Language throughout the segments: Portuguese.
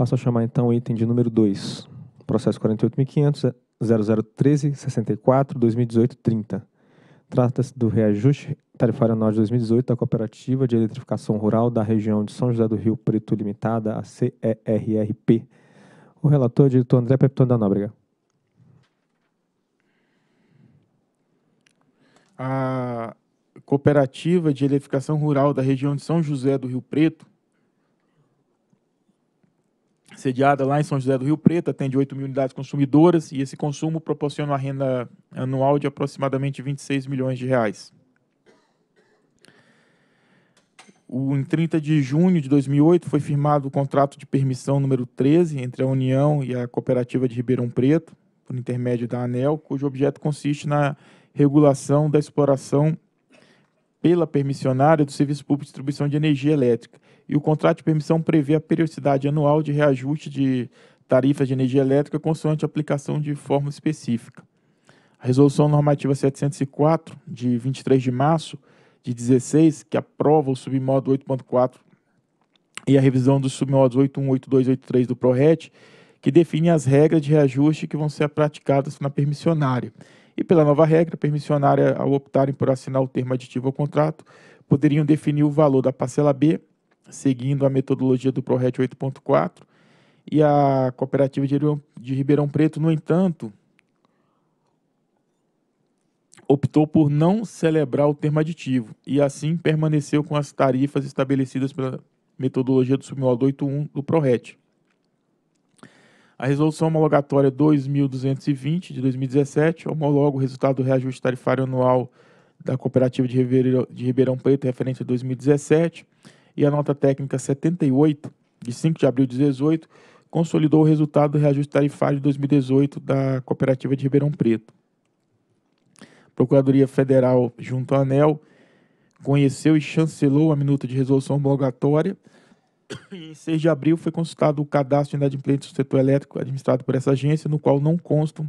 Passo a chamar então o item de número 2, processo 48.500.0013.64.2018.30. Trata-se do reajuste tarifário anual de 2018 da Cooperativa de Eletrificação Rural da região de São José do Rio Preto Limitada, a CERRP. O relator é o diretor André Pepton da Nóbrega. A Cooperativa de Eletrificação Rural da região de São José do Rio Preto sediada lá em São José do Rio Preto, atende 8 mil unidades consumidoras e esse consumo proporciona uma renda anual de aproximadamente 26 milhões de reais. O, em 30 de junho de 2008 foi firmado o contrato de permissão número 13 entre a União e a Cooperativa de Ribeirão Preto, por intermédio da ANEL, cujo objeto consiste na regulação da exploração pela permissionária do Serviço Público de Distribuição de Energia Elétrica. E o contrato de permissão prevê a periodicidade anual de reajuste de tarifas de energia elétrica consoante aplicação de forma específica. A Resolução Normativa 704, de 23 de março de 16, que aprova o submódulo 8.4 e a revisão dos submódulos 818283 82, 83 do PRORET, que define as regras de reajuste que vão ser praticadas na permissionária e pela nova regra permissionária, ao optarem por assinar o termo aditivo ao contrato, poderiam definir o valor da parcela B, seguindo a metodologia do Proret 8.4, e a cooperativa de Ribeirão Preto, no entanto, optou por não celebrar o termo aditivo e assim permaneceu com as tarifas estabelecidas pela metodologia do submódulo 8.1 do ProRet. A resolução homologatória 2220 de 2017 homologa o resultado do reajuste tarifário anual da cooperativa de Ribeirão, de Ribeirão Preto referente a 2017 e a nota técnica 78 de 5 de abril de 2018 consolidou o resultado do reajuste tarifário de 2018 da cooperativa de Ribeirão Preto. A Procuradoria Federal junto à ANEL conheceu e chancelou a minuta de resolução homologatória em 6 de abril foi consultado o cadastro de inadimplentes do setor elétrico administrado por essa agência, no qual não constam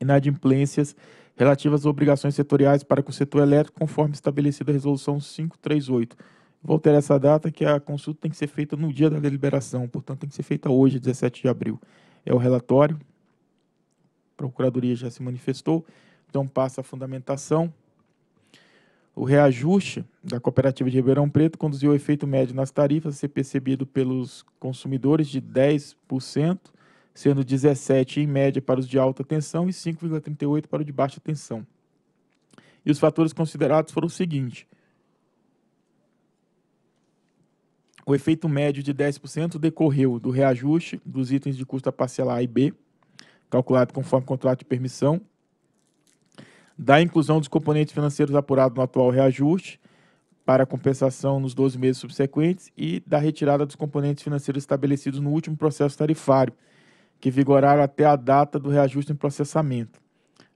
inadimplências relativas às obrigações setoriais para com o setor elétrico, conforme estabelecida a Resolução 538. Vou alterar essa data, que a consulta tem que ser feita no dia da deliberação, portanto, tem que ser feita hoje, 17 de abril. É o relatório, a Procuradoria já se manifestou, então passa a fundamentação. O reajuste da cooperativa de Ribeirão Preto conduziu o efeito médio nas tarifas a ser percebido pelos consumidores de 10%, sendo 17% em média para os de alta tensão e 5,38% para os de baixa tensão. E os fatores considerados foram os seguintes. O efeito médio de 10% decorreu do reajuste dos itens de custo a parcelar A e B, calculado conforme contrato de permissão, da inclusão dos componentes financeiros apurados no atual reajuste para compensação nos 12 meses subsequentes e da retirada dos componentes financeiros estabelecidos no último processo tarifário, que vigoraram até a data do reajuste em processamento.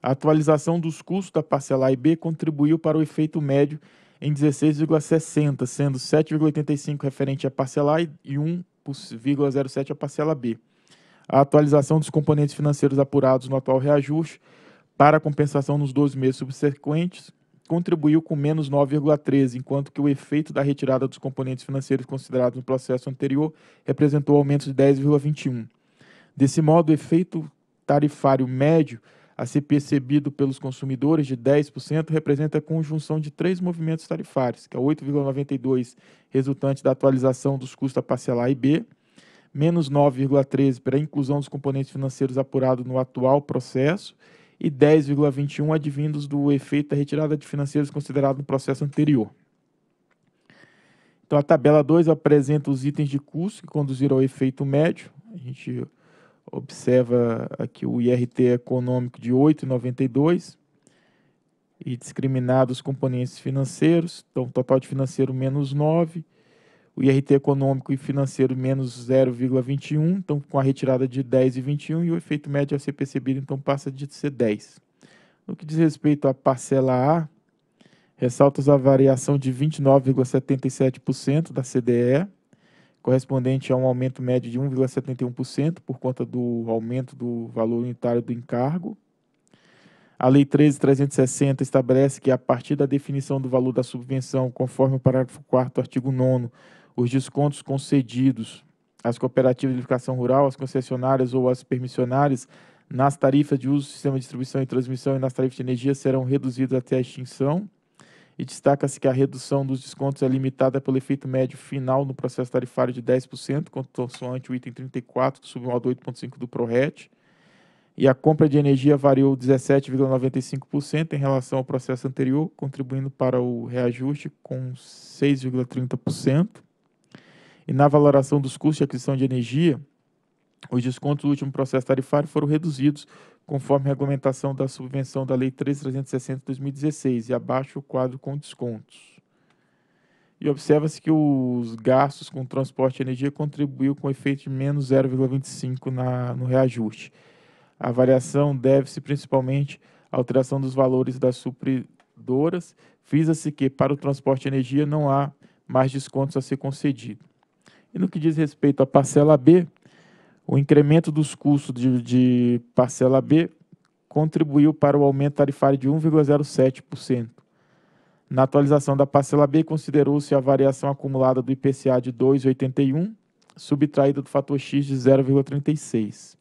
A atualização dos custos da parcela A e B contribuiu para o efeito médio em 16,60, sendo 7,85 referente à parcela A e 1,07 à parcela B. A atualização dos componentes financeiros apurados no atual reajuste para a compensação nos 12 meses subsequentes, contribuiu com menos 9,13, enquanto que o efeito da retirada dos componentes financeiros considerados no processo anterior representou aumento de 10,21. Desse modo, o efeito tarifário médio a ser percebido pelos consumidores de 10% representa a conjunção de três movimentos tarifários, que é 8,92 resultante da atualização dos custos a parcelar e B, menos 9,13 para a inclusão dos componentes financeiros apurados no atual processo e 10,21 advindos do efeito da retirada de financeiros considerado no processo anterior. Então, a tabela 2 apresenta os itens de custo que conduziram ao efeito médio. A gente observa aqui o IRT econômico de 8,92 e discriminados componentes financeiros. Então, total de financeiro menos 9 o IRT econômico e financeiro menos 0,21, então com a retirada de 10 e 21 e o efeito médio a ser percebido então passa de ser 10. No que diz respeito à parcela A, ressalta a variação de 29,77% da CDE, correspondente a um aumento médio de 1,71% por conta do aumento do valor unitário do encargo. A Lei 13.360 estabelece que, a partir da definição do valor da subvenção, conforme o parágrafo 4 artigo 9 os descontos concedidos às cooperativas de educação rural, às concessionárias ou às permissionárias nas tarifas de uso, do sistema de distribuição e transmissão e nas tarifas de energia serão reduzidos até a extinção. E destaca-se que a redução dos descontos é limitada pelo efeito médio final no processo tarifário de 10%, contorsoante o item 34 do submodo 8.5 do PRORET. E a compra de energia variou 17,95% em relação ao processo anterior, contribuindo para o reajuste com 6,30% e na valoração dos custos de aquisição de energia, os descontos do último processo tarifário foram reduzidos conforme a regulamentação da subvenção da Lei 3.360 de 2016 e abaixo o quadro com descontos. E observa-se que os gastos com transporte de energia contribuiu com efeito de menos 0,25 no reajuste. A variação deve-se principalmente à alteração dos valores das supridoras, visa-se que para o transporte de energia não há mais descontos a ser concedido. E no que diz respeito à parcela B, o incremento dos custos de, de parcela B contribuiu para o aumento tarifário de 1,07%. Na atualização da parcela B, considerou-se a variação acumulada do IPCA de 2,81, subtraída do fator X de 0,36.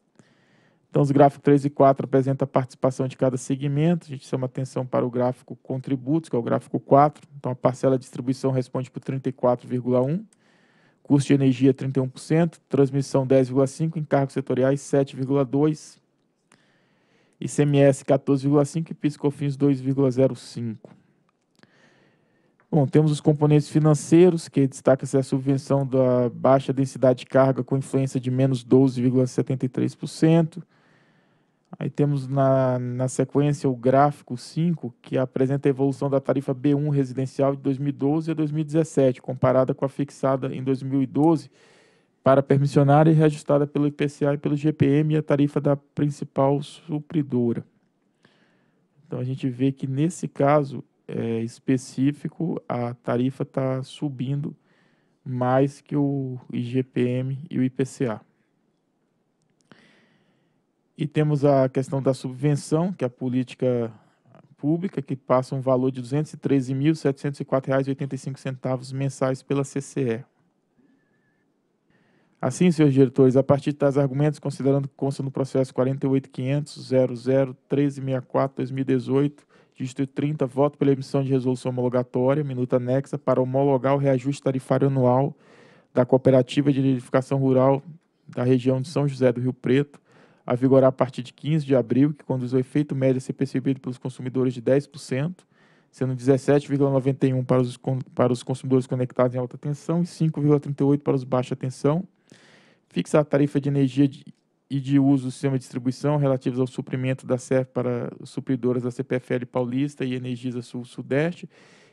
Então, os gráficos 3 e 4 apresentam a participação de cada segmento. A gente chama atenção para o gráfico contributos, que é o gráfico 4. Então, a parcela distribuição responde por 34,1%. Custo de energia 31%, transmissão 10,5%, encargos setoriais 7,2%, ICMS 14,5% e PiscoFins 2,05%. Bom, temos os componentes financeiros, que destaca-se a subvenção da baixa densidade de carga com influência de menos 12,73%, Aí temos na, na sequência o gráfico 5, que apresenta a evolução da tarifa B1 residencial de 2012 a 2017, comparada com a fixada em 2012 para permissionária e reajustada pelo IPCA e pelo GPM e a tarifa da principal supridora. Então a gente vê que nesse caso é, específico a tarifa está subindo mais que o IGPM e o IPCA. E temos a questão da subvenção, que é a política pública, que passa um valor de R$ 213.704,85 mensais pela CCE. Assim, senhores diretores, a partir de tais argumentos, considerando que consta no processo 48.500.00.13.64.2018, dígito 30, voto pela emissão de resolução homologatória, minuta anexa, para homologar o reajuste tarifário anual da Cooperativa de Edificação Rural da região de São José do Rio Preto, a vigorar a partir de 15 de abril, que conduz o efeito médio a ser percebido pelos consumidores de 10%, sendo 17,91% para os, para os consumidores conectados em alta tensão e 5,38% para os baixa tensão. fixar a tarifa de energia de, e de uso do sistema de distribuição relativos ao suprimento da CEF para supridoras da CPFL Paulista e Energisa Sul-Sudeste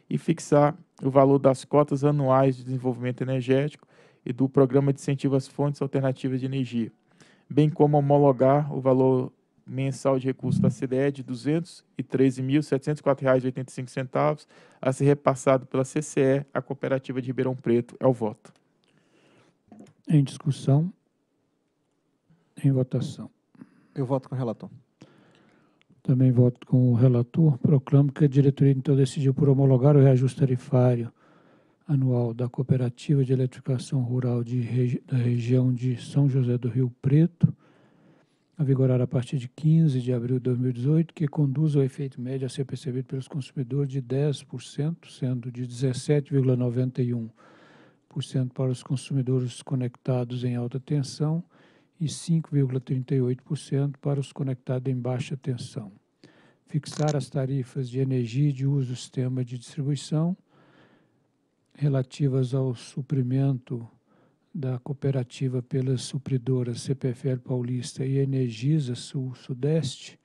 e fixar o valor das cotas anuais de desenvolvimento energético e do Programa de Incentivo às Fontes Alternativas de Energia bem como homologar o valor mensal de recursos da CDE de R$ 213.704,85 a ser repassado pela CCE à Cooperativa de Ribeirão Preto. É o voto. Em discussão. Em votação. Eu voto com o relator. Também voto com o relator. Proclamo que a diretoria então decidiu por homologar o reajuste tarifário anual da Cooperativa de Eletrificação Rural de regi da região de São José do Rio Preto, a vigorar a partir de 15 de abril de 2018, que conduz ao efeito médio a ser percebido pelos consumidores de 10%, sendo de 17,91% para os consumidores conectados em alta tensão e 5,38% para os conectados em baixa tensão. Fixar as tarifas de energia de uso do sistema de distribuição relativas ao suprimento da cooperativa pelas supridoras CPFL Paulista e Energisa Sul-Sudeste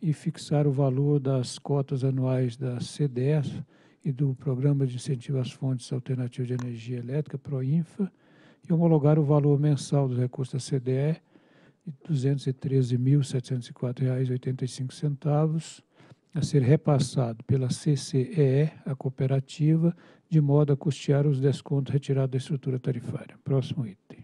e fixar o valor das cotas anuais da CDE e do Programa de Incentivo às Fontes Alternativas de Energia Elétrica, PROINFA, e homologar o valor mensal dos recursos da CDE de R$ 213.704,85 a ser repassado pela CCEE, a cooperativa, de modo a custear os descontos retirados da estrutura tarifária. Próximo item.